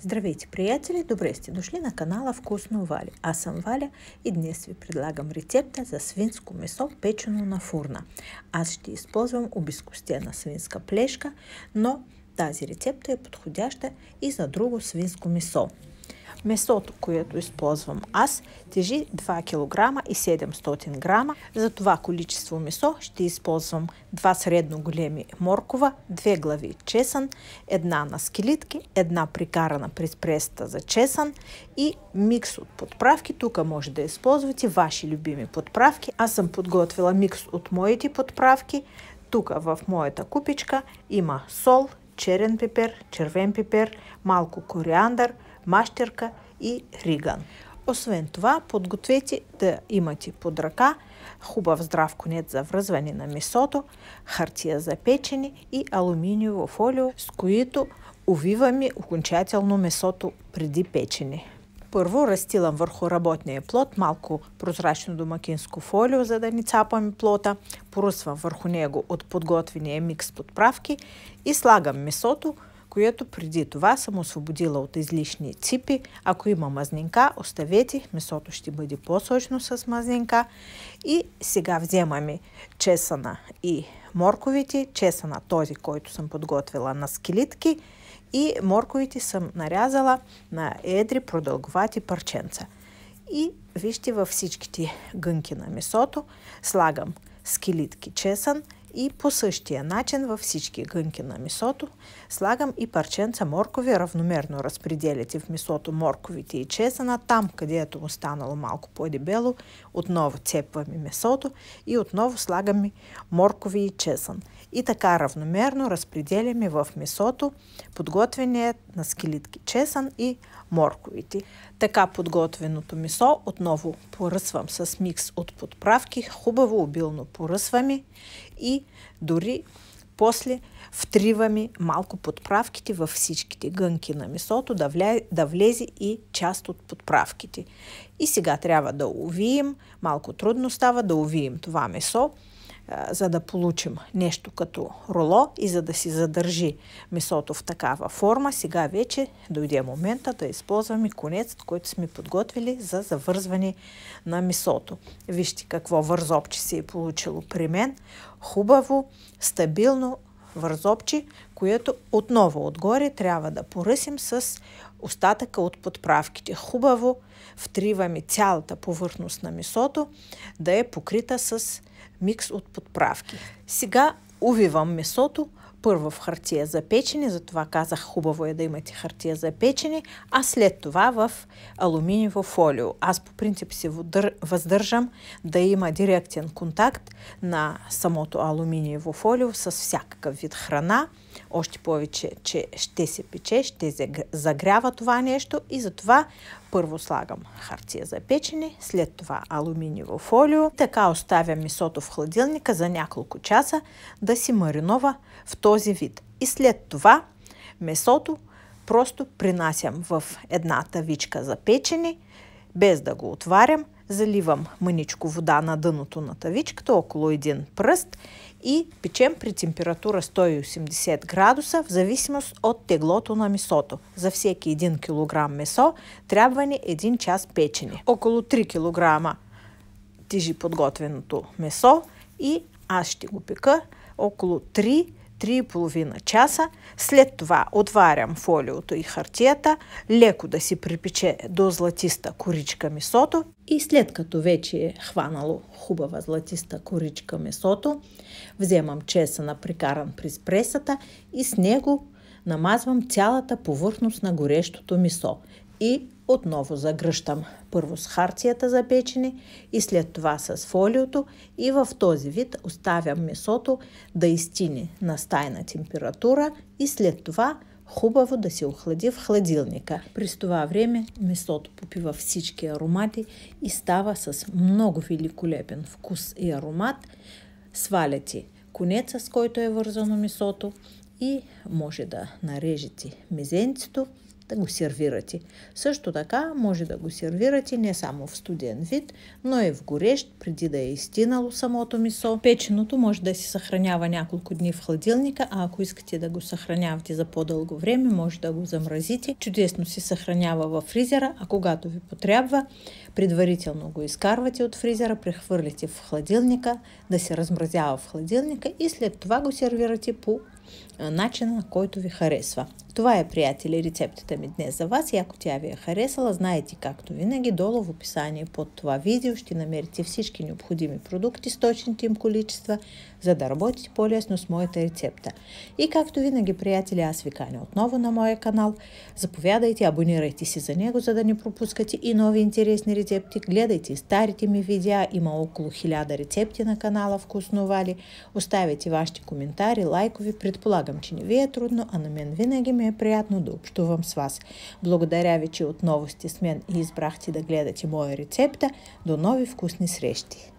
Здравейте, приятели! Добре сте дошли на канала Вкусно Вали. Аз съм Валя и днес ви предлагам рецепта за свинско месо, печено на фурна. Аз ще използвам обискостена свинска плешка, но тази рецепта е подходяща и за друго свинско месо. Месото, което използвам аз, тежи 2 кг и 700 грама. За това количество месо ще използвам 2 средно големи моркова, 2 глави чесън, една на скелитки, една прикарана през преста за чесън и микс от подправки. Тук може да използвате ваши любими подправки. Аз съм подготвила микс от моите подправки. Тук в моята купичка има сол, черен пипер, червен пипер, малко кориандър, мащерка и риган. Освен това, подгответе да имате под ръка хубав здрав конец за връзване на месото, хартия за печене и алуминиево фолио, с които увиваме окончателно месото преди печене. Първо разстилам върху работния плод малко прозрачно домакинско фолио, за да не цапаме плота. Поръсвам върху него от подготвения микс подправки и слагам месото – което преди това съм освободила от излишни ципи. Ако има мазнинка, оставете, месото ще бъде по-сочно с мазнинка. И сега вземаме чесана и морковите, Чесъна този, който съм подготвила на скелитки и морковите съм нарязала на едри продълговати парченца. И вижте във всичките гънки на месото слагам скелитки чесън – и по същия начин във всички гънки на мисото слагам и парченца моркови, равномерно разпределяйте в мисото морковите и чесъна. Там, където му станало малко по-дебело, отново цепваме месото и отново слагаме моркови и чесън. И така равномерно разпределяме в месото подготвение на скелитки чесън и морковите. Така подготвеното месо отново поръсвам с микс от подправки, хубаво обилно поръсваме и дори после втриваме малко подправките във всичките гънки на месото, да, вля... да влезе и част от подправките. И сега трябва да увием, малко трудно става да увием това месо, за да получим нещо като роло и за да си задържи месото в такава форма, сега вече дойде момента да използваме конец, който сме подготвили за завързване на месото. Вижте какво вързопче се е получило при мен. Хубаво, стабилно вързопче, което отново отгоре трябва да поръсим с остатъка от подправките. Хубаво втриваме цялата повърхност на месото да е покрита с микс от подправки. Сега увивам месото първо в хартия за печене, затова казах хубаво е да имате хартия за печене, а след това в алуминиево фолио. Аз по принцип се въздържам да има директен контакт на самото алуминиево фолио с всякакъв вид храна. Още повече, че ще се пече, ще загрява това нещо и затова първо слагам харция за печене, след това алуминиево фолио. Така оставям месото в хладилника за няколко часа да си маринова в този вид. И след това месото просто принасям в една тавичка за печене, без да го отварям, заливам мъничко вода на дъното на тавичката, около един пръст и печем при температура 180 градуса в зависимост от теглото на месото. За всеки 1 кг месо трябва ни 1 час печене. Около 3 кг тежи подготвеното месо и аз ще го пека около 3 3,5 часа. След това отварям фолиото и хартията, леко да си припече до златиста коричка месото и след като вече е хванало хубава златиста коричка месото, вземам чесъна прикаран през пресата и с него намазвам цялата повърхност на горещото месо и отново загръщам. Първо с харцията за печене и след това с фолиото и в този вид оставям месото да изтине на стайна температура и след това хубаво да се охлади в хладилника. През това време месото попива всички аромати и става с много великолепен вкус и аромат. Сваляте конеца, с който е вързано месото и може да нарежете мезенцето да го сервирате. Също така може да го сервирате не само в студен вид, но и в горещ, преди да е изтинало самото месо. Печеното може да се съхранява няколко дни в хладилника, а ако искате да го съхранявате за по-дълго време, може да го замразите. Чудесно се съхранява в фризера, а когато ви потрябва, предварително го изкарвате от фризера, прехвърлите в хладилника, да се размразява в хладилника и след това го сервирате по начина, на който ви харесва. Това е, приятели, рецептата ми днес за вас и ако тя ви е харесала, знаете както винаги, долу в описание под това видео ще намерите всички необходими продукти с точните им количества, за да работите по-лесно с моята рецепта. И както винаги, приятели, аз ви каня отново на моя канал. Заповядайте, абонирайте се за него, за да не пропускате и нови интересни рецепти. Гледайте старите ми видеа, има около 1000 рецепти на канала Вкусновали. Оставяйте вашите коментари, лайкови, предпочитания Предполагам, че не ви е трудно, а на мен винаги ми е приятно да общувам с вас. Благодаря ви, че отново сте с мен и избрахте да гледате моя рецепта. До нови вкусни срещи!